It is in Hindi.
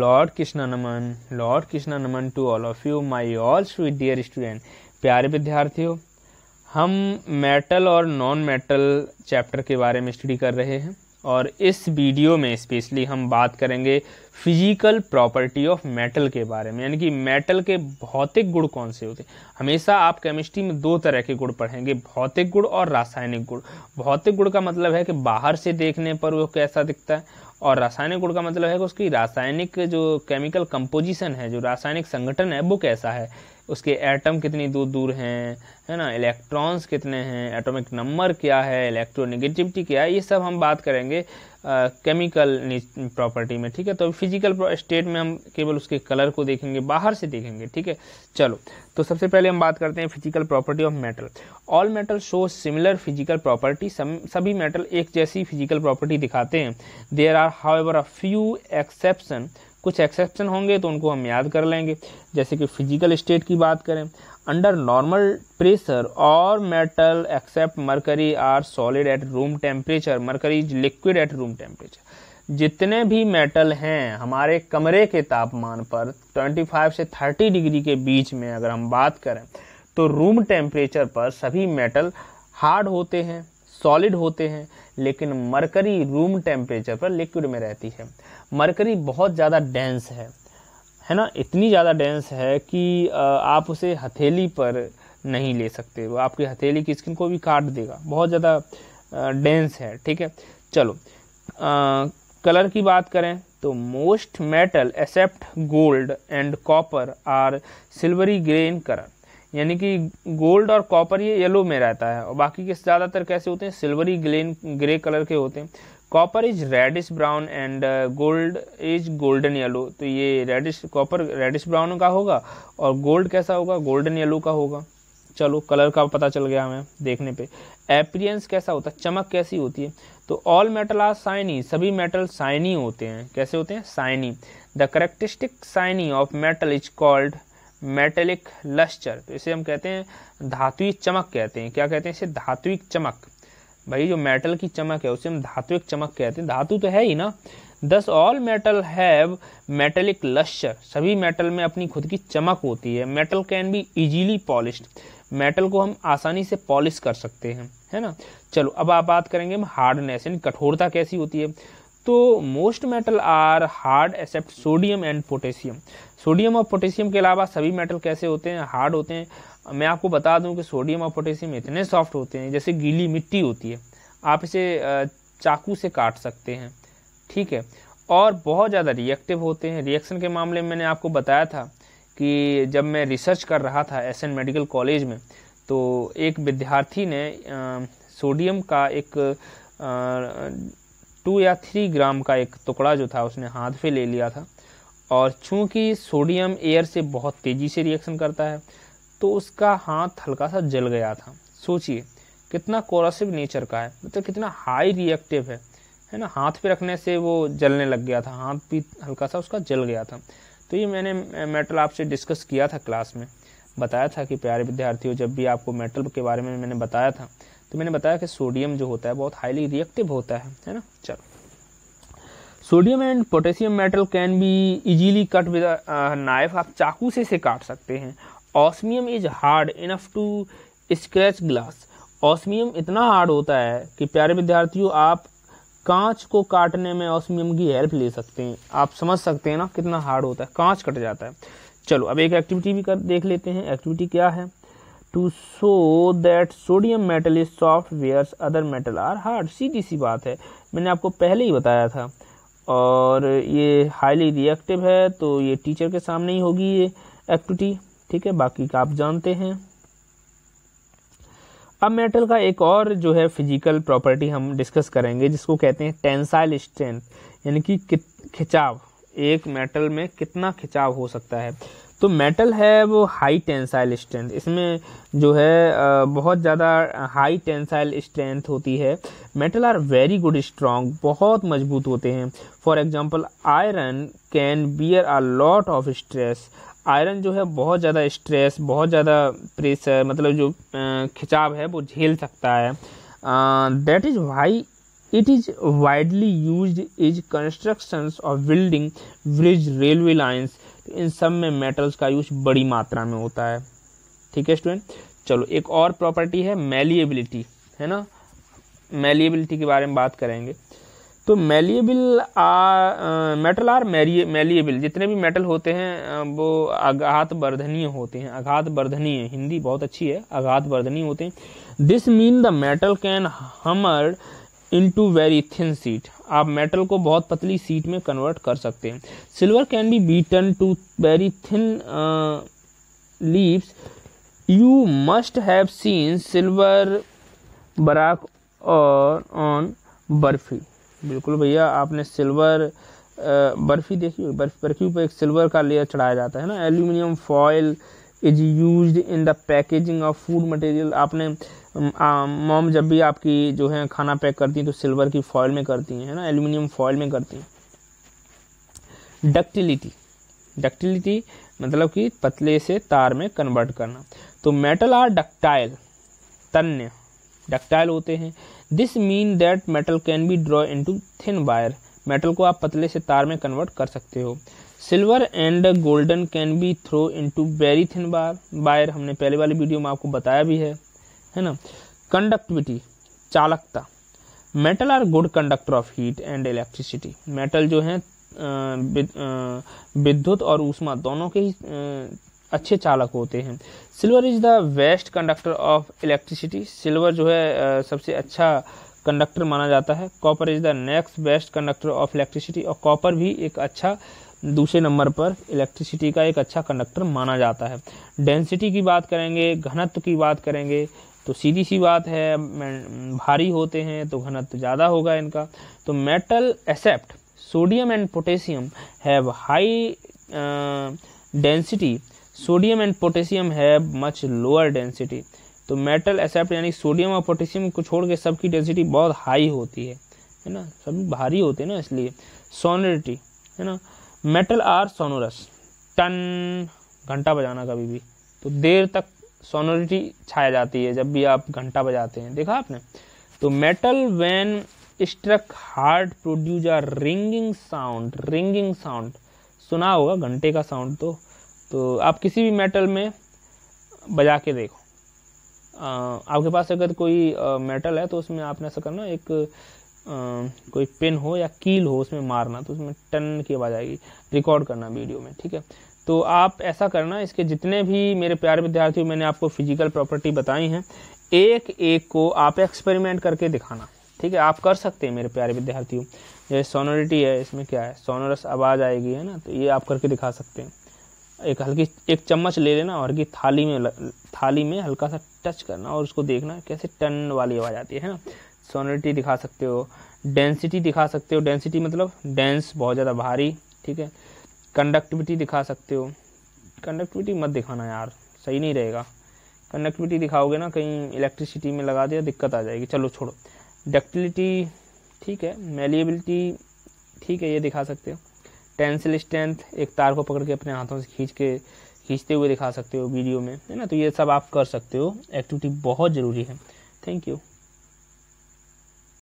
लॉर्ड कृष्णा नमन लॉर्ड कृष्णा नमन to all of you my all sweet dear student प्यारे विद्यार्थियों हम मेटल और नॉन मेटल चैप्टर के बारे में स्टडी कर रहे हैं और इस वीडियो में स्पेशली हम बात करेंगे फिजिकल प्रॉपर्टी ऑफ मेटल के बारे में यानी कि मेटल के भौतिक गुण कौन से होते हैं हमेशा आप केमिस्ट्री में दो तरह के गुण पढ़ेंगे भौतिक गुण और रासायनिक गुण भौतिक गुण का मतलब है कि बाहर से देखने पर वो कैसा दिखता है और रासायनिक गुण का मतलब है कि उसकी रासायनिक जो केमिकल कंपोजिशन है जो रासायनिक संगठन है वो कैसा है उसके एटम कितनी दूर दूर हैं है ना इलेक्ट्रॉन्स कितने हैं एटॉमिक नंबर क्या है इलेक्ट्रोनिगेटिविटी क्या है ये सब हम बात करेंगे केमिकल प्रॉपर्टी में ठीक है तो फिजिकल स्टेट में हम केवल उसके कलर को देखेंगे बाहर से देखेंगे ठीक है चलो तो सबसे पहले हम बात करते हैं physical property of metal all metal show similar physical property सभी मेटल एक जैसी फिजिकल प्रॉपर्टी दिखाते हैं there are however a few exception कुछ एक्सेप्शन होंगे तो उनको हम याद कर लेंगे जैसे कि फिजिकल स्टेट की बात करें अंडर नॉर्मल प्रेशर और metal except mercury are solid at room temperature mercury liquid at room temperature जितने भी मेटल हैं हमारे कमरे के तापमान पर 25 से 30 डिग्री के बीच में अगर हम बात करें तो रूम टेम्परेचर पर सभी मेटल हार्ड होते हैं सॉलिड होते हैं लेकिन मरकरी रूम टेम्परेचर पर लिक्विड में रहती है मरकरी बहुत ज़्यादा डेंस है है ना इतनी ज़्यादा डेंस है कि आप उसे हथेली पर नहीं ले सकते वो आपकी हथेली की स्किन को भी काट देगा बहुत ज़्यादा डेंस है ठीक है चलो आ, कलर की बात करें तो most metal except gold and copper are silvery grey colour यानी कि गोल्ड और कॉपर ये येलो में रहता है और बाकी के ज़्यादातर कैसे होते हैं सिल्वरी ग्लेन ग्रे कलर के होते हैं copper is reddish brown and gold is golden yellow तो ये रेडिश कॉपर रेडिश ब्राउन का होगा और गोल्ड कैसा होगा गोल्डन येलो का होगा चलो कलर का पता चल गया हमें देखने पे एपरियंस कैसा होता है चमक कैसी होती है तो ऑल मेटल आर साइनी सभी मेटल साइनी होते हैं कैसे होते हैं shiny the characteristic shiny of metal is called metallic lustre तो इसे हम कहते हैं धातुविक चमक कहते हैं क्या कहते हैं इसे धातुविक चमक भाई जो मेटल की चमक है उसे हम धातुविक चमक कहते हैं धातु तो है ही ना thus all metal have metallic lustre सभी मेटल में अपनी खुद की चमक होती है metal can be easily polish metal को हम आसानी से पॉलिश कर सकते हैं है ना चलो अब आप बात करेंगे हम हार्डनेस यानी कठोरता कैसी होती है तो most metal are hard except sodium and potassium sodium और पोटेशियम के अलावा सभी मेटल कैसे होते हैं हार्ड होते हैं मैं आपको बता दूं कि सोडियम और पोटेशियम इतने सॉफ्ट होते हैं जैसे गीली मिट्टी होती है आप इसे चाकू से काट सकते हैं ठीक है और बहुत ज़्यादा रिएक्टिव होते हैं रिएक्शन के मामले में मैंने आपको बताया था कि जब मैं रिसर्च कर रहा था एस मेडिकल कॉलेज में तो एक विद्यार्थी ने आ, सोडियम का एक आ, टू या थ्री ग्राम का एक टुकड़ा जो था उसने हाथ पे ले लिया था और चूंकि सोडियम एयर से बहुत तेज़ी से रिएक्शन करता है तो उसका हाथ हल्का सा जल गया था सोचिए कितना कोरोसिव नेचर का है मतलब तो कितना हाई रिएक्टिव है है ना हाथ पे रखने से वो जलने लग गया था हाथ भी हल्का सा उसका जल गया था तो ये मैंने मेटल आपसे डिस्कस किया था क्लास में बताया था कि प्यारे विद्यार्थियों जब भी आपको मेटल के बारे में मैंने बताया था तो मैंने बताया कि सोडियम जो होता है बहुत हाईली रिएक्टिव होता है है ना चलो sodium and potassium metal can be easily cut with knife आप चाकू से इसे काट सकते हैं osmium is hard enough to scratch glass osmium इतना हार्ड होता है कि प्यारे विद्यार्थियों आप कांच को काटने में ऑस्मियम की हेल्प ले सकते हैं आप समझ सकते हैं ना कितना हार्ड होता है कांच कट जाता है चलो अब एक एक्टिविटी भी कर देख लेते हैं एक्टिविटी क्या है to show that sodium metal is soft whereas other metal are hard सीधी सी बात है मैंने आपको पहले ही बताया था और ये हाईली रिएक्टिव है तो ये टीचर के सामने ही होगी ये एक्टिविटी ठीक है बाकी का आप जानते हैं अब मेटल का एक और जो है फिजिकल प्रॉपर्टी हम डिस्कस करेंगे जिसको कहते हैं टेंसाइल स्ट्रेंथ यानी कि खिंचाव एक मेटल में कितना खिंचाव हो सकता है तो मेटल है वो हाई टेंसाइल स्ट्रेंथ इसमें जो है बहुत ज़्यादा हाई टेंसाइल स्ट्रेंथ होती है metal are very good strong बहुत मजबूत होते हैं for example iron can bear a lot of stress iron जो है बहुत ज़्यादा स्ट्रेस बहुत ज़्यादा प्रेशर मतलब जो खिंचाव है वो झेल सकता है that is why it is widely use is constructions of building bridge railway lines तो इन सब में मेटल्स का यूज बड़ी मात्रा में होता है ठीक है स्टूडेंट चलो एक और प्रॉपर्टी है मेलिएबिलिटी है ना मेलिएबिलिटी के बारे में बात करेंगे तो मेलिएबल मेटल आर मेलिएबल जितने भी मेटल होते हैं वो आघात वर्धनीय होते हैं आघात वर्धनीय हिंदी बहुत अच्छी है आघात वर्धनीय होते हैं this mean the metal can hammer into very thin sheet आप मेटल को बहुत पतली सीट में कन्वर्ट कर सकते हैं silver can be beaten to very thin leaves you must have seen silver varak और ऑन बर्फी बिल्कुल भैया आपने सिल्वर uh, बर्फी देखी बर्फी पर एक सिल्वर का लेयर चढ़ाया जाता है ना aluminium foil is use in the packaging of food material आपने मॉम जब भी आपकी जो है खाना पैक करती हैं तो सिल्वर की फॉयल में करती हैं ना एल्यूमिनियम फॉयल में करती हैं डक्टिलिटी डक्टिलिटी मतलब कि पतले से तार में कन्वर्ट करना तो मेटल आर डक्टाइल तन्य डक्टाइल होते हैं this mean that metal can be draw into thin wire metal को आप पतले से तार में कन्वर्ट कर सकते हो silver and golden can be throw into very thin bar wire हमने पहले वाली वीडियो में आपको बताया भी है है ना कंडक्टिविटी चालकता metal are good conductor of heat and electricity metal जो है विद्युत और ऊष्मा दोनों के ही अच्छे चालक होते हैं silver is the best conductor of electricity silver जो है सबसे अच्छा कंडक्टर माना जाता है copper is the next best conductor of electricity और कॉपर भी एक अच्छा दूसरे नंबर पर इलेक्ट्रिसिटी का एक अच्छा कंडक्टर माना जाता है डेंसिटी की बात करेंगे घनत्व की बात करेंगे तो सीधी सी बात है भारी होते हैं तो घनत्व ज़्यादा होगा इनका तो metal except sodium and potassium have high density sodium and potassium have much lower density तो मेटल एसेप्ट यानी सोडियम और पोटेशियम को छोड़ के सबकी डेंसिटी बहुत हाई होती है है ना सभी भारी होते हैं ना इसलिए सोनिटी है ना मेटल आर सोनोरस टन घंटा बजाना कभी भी तो देर तक सोनोरिटी छाया जाती है जब भी आप घंटा बजाते हैं देखा आपने तो metal when struck hard produce are ringing sound ringing sound सुना होगा घंटे का साउंड तो तो आप किसी भी मेटल में बजा के देखो आ, आपके पास अगर कोई आ, मेटल है तो उसमें आपने ऐसा करना एक कोई पेन हो या कील हो उसमें मारना तो उसमें टन की आवाज़ आएगी रिकॉर्ड करना वीडियो में ठीक है तो आप ऐसा करना इसके जितने भी मेरे प्यारे विद्यार्थियों मैंने आपको फिजिकल प्रॉपर्टी बताई हैं एक एक को आप एक्सपेरिमेंट करके दिखाना ठीक है आप कर सकते हैं मेरे प्यारे विद्यार्थियों जैसे सोनोरिटी है इसमें क्या है सोनोरस आवाज़ आएगी है ना तो ये आप करके दिखा सकते हैं एक हल्की एक चम्मच ले लेना और की थाली में थाली में हल्का सा टच करना और उसको देखना कैसे टन वाली आवाज़ आती है ना सोनिटी दिखा सकते हो डेंसिटी दिखा सकते हो डेंसिटी मतलब डेंस बहुत ज़्यादा भारी ठीक है कंडक्टिविटी दिखा सकते हो कंडक्टिविटी मत दिखाना यार सही नहीं रहेगा कंडक्टिविटी दिखाओगे ना कहीं इलेक्ट्रिसिटी में लगा दिया दिक्कत आ जाएगी चलो छोड़ो डक्टिलिटी ठीक है मेलिएबिलिटी ठीक है ये दिखा सकते हो टेंसिल स्ट्रेंथ एक तार को पकड़ के अपने हाथों से खींच के खींचते हुए दिखा सकते हो वीडियो में है ना तो ये सब आप कर सकते हो एक्टिविटी बहुत ज़रूरी है थैंक यू